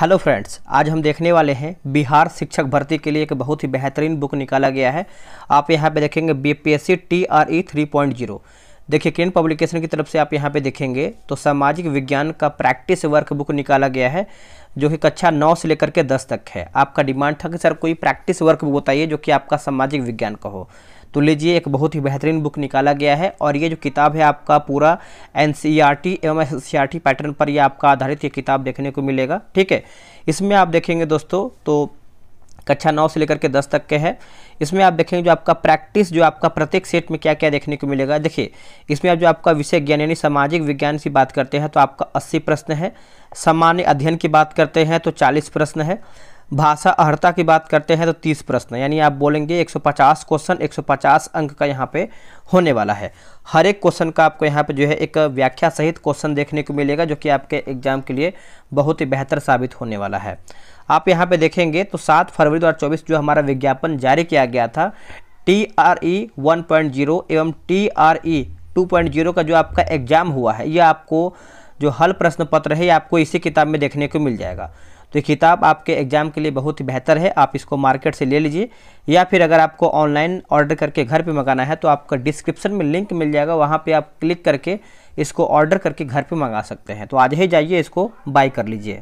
hello friends आज हम देखने वाले हैं बिहार शिक्षक भर्ती के लिए एक बहुत ही बेहतरीन बुक निकाला गया है आप यहाँ पे देखेंगे B P S C T R E three point zero देखिए किन पब्लिकेशन की तरफ से आप यहाँ पे देखेंगे तो सामाजिक विज्ञान का प्रैक्टिस वर्क बुक निकाला गया है जो कि कक्षा नौ से लेकर के दस तक है आपका डिमांड था कि सर कोई प्रैक्टिस वर्क बताइए जो कि आपका सामाजिक विज्ञान का हो तो लीजिए एक बहुत ही बेहतरीन बुक निकाला गया है और ये जो किताब है आपका पूरा एन e एवं एस पैटर्न e पर यह आपका आधारित ये किताब देखने को मिलेगा ठीक है इसमें आप देखेंगे दोस्तों तो कक्षा नौ से लेकर के दस तक के है इसमें आप देखेंगे जो आपका प्रैक्टिस जो आपका प्रत्येक सेट में क्या क्या देखने को मिलेगा देखिए इसमें आप जो आपका विषय ज्ञान यानी सामाजिक विज्ञान की बात करते हैं तो आपका अस्सी प्रश्न है सामान्य अध्ययन की बात करते हैं तो चालीस प्रश्न है भाषा अर्ता की बात करते हैं तो तीस प्रश्न यानी आप बोलेंगे 150 क्वेश्चन 150 अंक का यहाँ पे होने वाला है हर एक क्वेश्चन का आपको यहाँ पे जो है एक व्याख्या सहित क्वेश्चन देखने को मिलेगा जो कि आपके एग्जाम के लिए बहुत ही बेहतर साबित होने वाला है आप यहाँ पे देखेंगे तो सात फरवरी दो जो हमारा विज्ञापन जारी किया गया था T R E one point zero एवं T R E two point zero का जो आपका एग्जाम हुआ है यह आपको जो हल प्रश्न पत्र है ये आपको इसी किताब में देखने को मिल जाएगा तो ये किताब आपके एग्ज़ाम के लिए बहुत ही बेहतर है आप इसको मार्केट से ले लीजिए या फिर अगर आपको ऑनलाइन ऑर्डर करके घर पे मंगाना है तो आपका डिस्क्रिप्शन में लिंक मिल जाएगा वहाँ पे आप क्लिक करके इसको ऑर्डर करके घर पे मंगा सकते हैं तो आज ही जाइए इसको बाई कर लीजिए